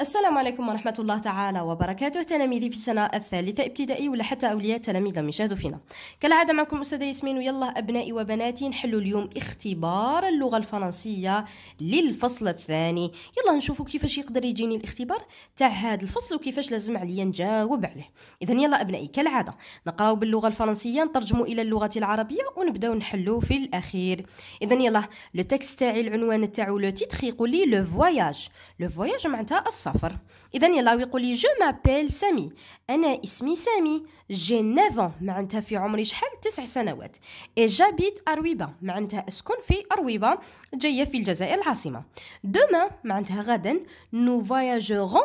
السلام عليكم ورحمة الله تعالى وبركاته تلاميذي في السنة الثالثة ابتدائي ولا حتى أولياء تلاميذ لم يشاهدوا فينا كالعادة معكم أستاذة ياسمين ويلا أبنائي وبناتي نحلوا اليوم اختبار اللغة الفرنسية للفصل الثاني يلا نشوفوا كيفاش يقدر يجيني الاختبار تاع هذا الفصل وكيفاش لازم عليا نجاوب عليه إذا يلا أبنائي كالعادة نقراو باللغة الفرنسية نترجموا إلى اللغة العربية ونبداو نحلوا في الأخير إذا يلا لو تكست تاعي العنوان تاعو لو تيتخ يقول لي لو فواياج لو فواياج معناتها صفر اذا يلا يقول لي جو مابيل سامي انا اسمي سامي جي نافون معناتها في عمري شحال تسع سنوات اي جابيت ارويبا معناتها اسكن في ارويبا جايه في الجزائر العاصمه دوما معناتها غدا نو فواياجورون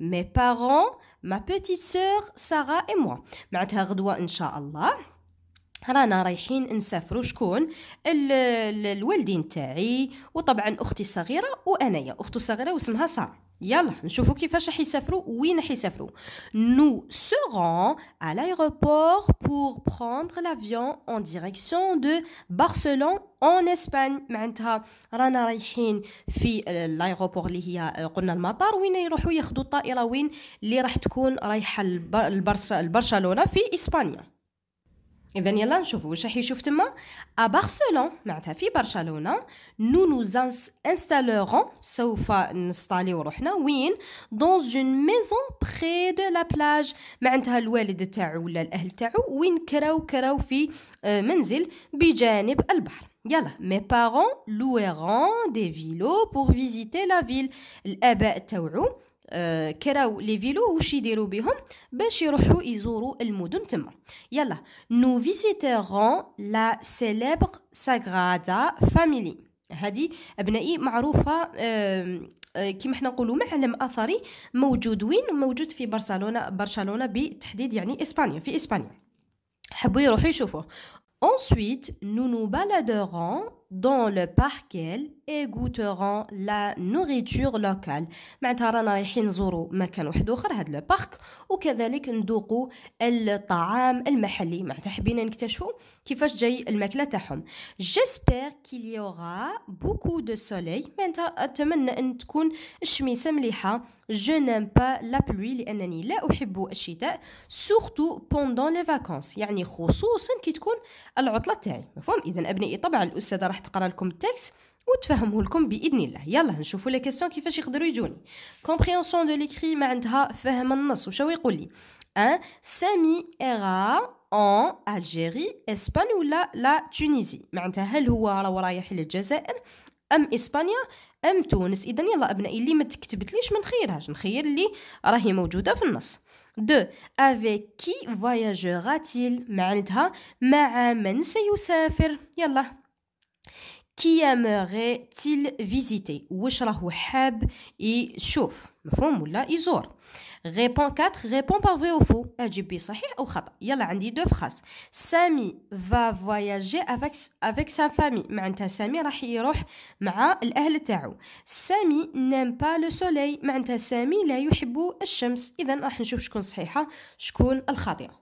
مي بارون ما بيتي سور سارا اي موا معناتها غدوه ان شاء الله رانا رايحين نسافروا شكون الوالدين تاعي وطبعا اختي الصغيره وانايا اختو الصغيره واسمها ساره يلا نشوفوا كيفاش راح يسافروا وين راح يسافروا نو سيرون على l'aéroport بور بروندر لافيون اون ديريكسيون دو بارسلون اون اسبان معناتها رانا رايحين في الايروبور اللي هي قلنا المطار وين يروحوا ياخذوا الطائره وين اللي راح تكون رايحه لبرشلونه في اسبانيا اذا يلا نشوفوا واش راح يشوف تما ا بارسلون معناتها في برشلونه نو نو انستالورون سوف نستاليو روحنا وين دون اون ميزون بري دو لا بلاج معناتها الوالد تاعو ولا الاهل تاعو وين كراو كراو في آه، منزل بجانب البحر يلا مي بارون لويرون دي فيلو بور فيزيتي لا فيل الاباء تاوعو آه، كراو لي فيلو واش يديروا بهم باش يروحوا يزوروا المدن تما يلا نو فيزيتيرون لا سيليبر ساغرادا فاميلي هذه ابنائي معروفه آه، كيما حنا نقولوا معلم اثري موجود وين موجود في برشلونه برشلونه بالتحديد يعني اسبانيا في اسبانيا حبوا يروحوا يشوفوه Ensuite, nous nous baladerons dans le parc ايغوتورون لا نوريتور لوكال معناتها رانا رايحين نزورو مكان واحد اخر لو بارك وكذلك ندوقو الطعام المحلي معناتها حبينا نكتشفو كيفاش جاي الماكله تاعهم جيسبر كيل بوكو دو سولي معناتها اتمنى ان تكون الشميسه مليحه جو نيم با لا بلوي لانني لا احب الشتاء سورتو بوندون لي فاكونس يعني خصوصا كي تكون العطله تاعي مفهوم اذا ابنائي طبعا الاستاذه راح تقرا لكم التكست وتفهمه لكم باذن الله يلا نشوفوا لي كيسيون كيفاش يقدروا يجوني كومبريونسيون دو ليكري ما عندها فهم النص وشو يقول لي ان سامي اغا ان الجيري اسبان ولا لا تونيزي معناتها هل هو راهو رايح للجزائر ام اسبانيا ام تونس اذا يلا ابنائي اللي ما تكتبتليش ما نخيرهاش نخير اللي راهي موجوده في النص دو افيك كي فواياجورا تيل معناتها مع من سيسافر يلا كي aimerait تيل فيزيتي واش راهو حاب يشوف مفهوم ولا يزور ريبون 4 Réponds par vrai ou faux أجيب صحيح أو خطأ يلا عندي دو فراس سامي فا فواياجي افيك افيك sa فامي معناتها سامي راح يروح مع الأهل تاعو سامي نيم با لو سولي معناتها سامي لا يحب الشمس إذا راح نشوف شكون صحيحة شكون الخاطئة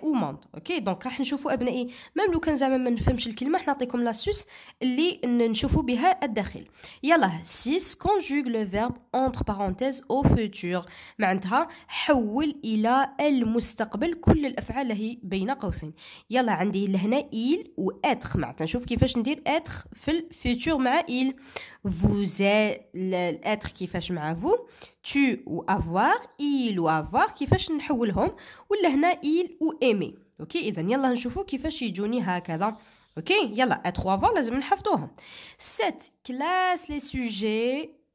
او موند اوكي دونك راح نشوفوا ابنائي ميم لو كان زعما ما نفهمش الكلمه راح نعطيكم لاسوس اللي نشوفوا بها الداخل يلا 6 كونجوغ لو فيرب اونتر بارونتيز او فوتور معناتها حول الى المستقبل كل الافعال اللي بين قوسين يلا عندي لهنا ايل و اتخ معناتها نشوف كيفاش ندير اتخ في الفوتور مع ايل فوز الاتخ كيفاش مع فو tu ou avoir il ou avoir كيفاش نحولهم ولا هنا il ou aimer اوكي اذا يلا نشوفوا كيفاش يجوني هكذا اوكي يلا ا 3 فوا لازم نحفظوهم 7 classe les sujets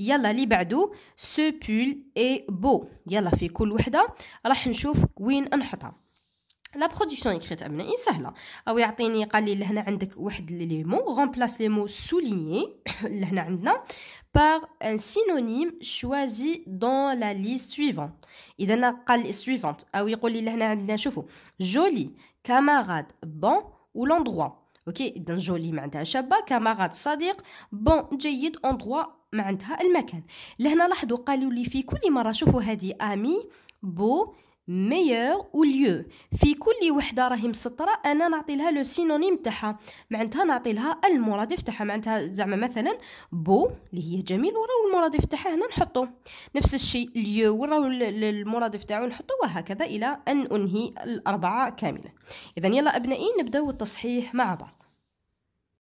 يلا اللي بعدو سو بول اي بو يلا في كل وحده راح نشوف وين نحطها لا برودكسيون اكريت ابنائي سهله او يعطيني قال لي لهنا عندك واحد لي مو غومبلاس لي مو سوليني لهنا عندنا بار ان سينونيم شوازي دون لا ليست سويفون اذا قال لي suivante او يقول لي لهنا عندنا شوفوا جولي كاماراد بون و l'endroit اوكي اذا جولي معناتها شابه كاماراد صديق بون جيد اندروا مع المكان لهنا لاحظوا قالوا لي في كل مرة شوفوا هذه أمي بو ميور ليو في كل وحده راهي مسطره انا نعطي لها لو سينونيم تاعها معناتها نعطي لها المرادف تاعها معناتها زعما مثلا بو اللي هي جميل وراو المرادف تاعها هنا نحطو نفس الشيء ليو وراو المرادف تاعو نحطو وهكذا الى ان انهي الاربعه كامله اذا يلا ابنائي نبداو التصحيح مع بعض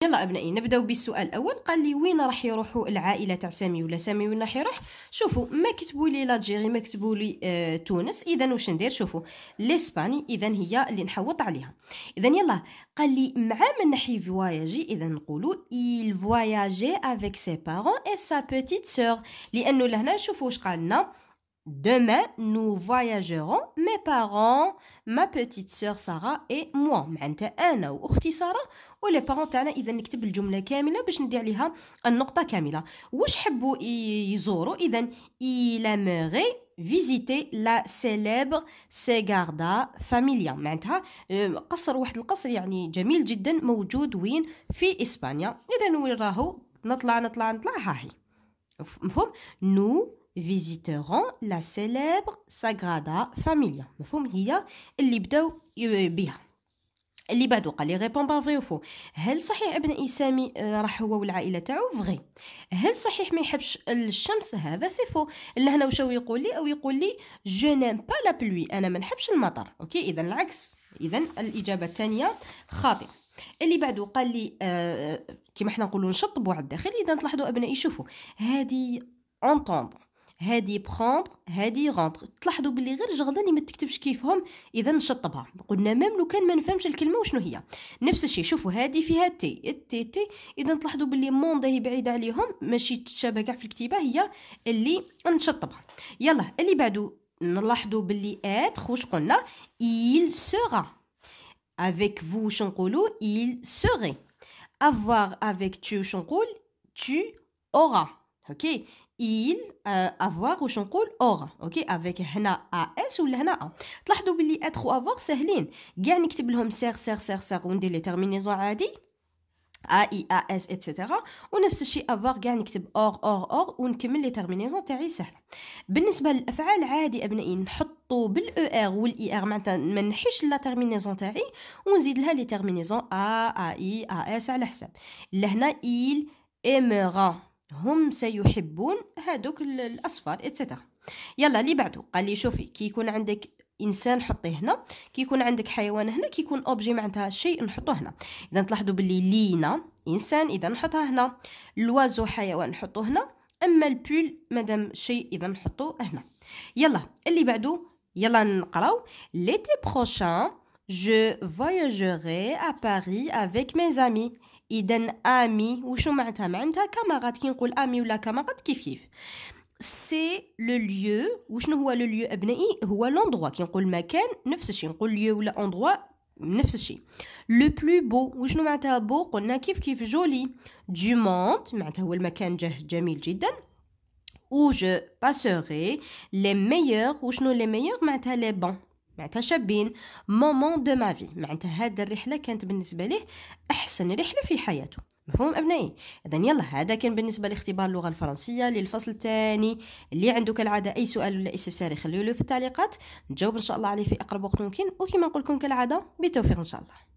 يلا ابنائي نبداو بالسؤال الاول قال لي وين راح يروحوا العائله تاع سامي ولا سامي وين راح يروح شوفوا ما كتبوا لي لاجيري ما كتبوا لي آه تونس اذا واش ندير شوفوا لاسباني اذا هي اللي نحوط عليها اذا يلا قال لي مع من نحي فواياجي اذا نقولوا il voyageait avec ses parents et sa petite sœur لانه لهنا شوفوا واش قالنا Demain, nous voyagerons, mes parents, ma petite sœur Sarah et moi. معناتها أنا وأختي Sarah, ولي بارون تاعنا اذا نكتب الجمله كامله باش ندي عليها النقطه كامله واش حبوا يزوروا اذا الى مغي فيزيتي لا سيليبر سيغاردا فاميليا معناتها آه، قصر واحد القصر يعني جميل جدا موجود وين في اسبانيا اذا وين راهو نطلع نطلع نطلع ها هي مفهوم نو فيزيتورون لا سيليبر ساغرادا فاميليا مفهوم هي اللي بداو آه، بها اللي بعده قال لي ريبون بان فري وفو هل صحيح ابن اسامي آه، راح هو والعائله تاعو فغي هل صحيح ما يحبش الشمس هذا سي فو هنا واش يقول لي او يقول لي جو نيم با لا بلوي انا ما نحبش المطر اوكي اذا العكس اذا الاجابه الثانيه خاطئه اللي بعده قال لي آه, آه، كيما حنا نقولوا نشطبوا على الداخل اذا تلاحظوا ابنائي شوفوا هذه اونطوندر هادي بروندر هادي رونتر تلاحظوا باللي غير جغداني ما تكتبش كيفهم اذا نشطبها قلنا ميم لو كان ما نفهمش الكلمه وشنو هي نفس الشيء شوفوا هادي فيها تي تي تي اذا تلاحظوا باللي موند هي بعيده عليهم ماشي تتشابه كاع في الكتيبه هي اللي نشطبها يلا اللي بعده نلاحظوا باللي اتر واش قلنا il sera avec vous واش نقولوا il serait avoir avec tu واش نقول tu auras اوكي ايل أفواغ واش نقول اور اوكي افيك هنا ا اس ولا هنا ا تلاحظوا باللي اتر و أفواغ ساهلين كاع نكتب لهم سير سير سير سير وندير لي تيرمينيزون عادي ا اي ا اس اتسيتيرا ونفس الشيء افوار كاع نكتب اور اور اور ونكمل لي تيرمينيزون تاعي سهله بالنسبه للافعال عادي ابنائي نحطو بالاو ار والاي ار معناتها ما نحيش لا تيرمينيزون تاعي ونزيد لها لي تيرمينيزون ا ا اي ا اس على حساب لهنا ايل aimera هم سيحبون هادوك الاصفار اتسيتيرا يلا اللي بعده قال لي شوفي كي يكون عندك انسان حطيه هنا كي يكون عندك حيوان هنا كي يكون اوبجي معناتها شيء نحطوه هنا اذا تلاحظوا باللي لينا انسان اذا نحطها هنا لوازو حيوان نحطوه هنا اما البول مادام شيء اذا نحطوه هنا يلا اللي بعده يلا نقراو ليتي بروشان Je voyagerai à Paris avec mes amis. اذا امي وشو معناتها معناتها كما غاد كي نقول امي ولا كما غاد كيف كيف سي لو ليو وشنو هو لو ليو ابنائي هو لوندوا كي نقول مكان نفس الشيء نقول ليو ولا اوندوا نفس الشيء لو بلو بو وشنو معناتها بو قلنا كيف كيف جولي دو موند معناتها هو المكان جه جميل جدا où je passerai les meilleurs وشنو les meilleurs معناتها les bons معناتها شابين مومون دو مافي معناتها هاد الرحله كانت بالنسبه ليه احسن رحله في حياته مفهوم ابنائي اذا يلا هذا كان بالنسبه لاختبار اللغه الفرنسيه للفصل الثاني اللي عندك كالعاده اي سؤال ولا استفسار خليه في التعليقات نجاوب ان شاء الله عليه في اقرب وقت ممكن وكما نقول لكم كالعاده بالتوفيق ان شاء الله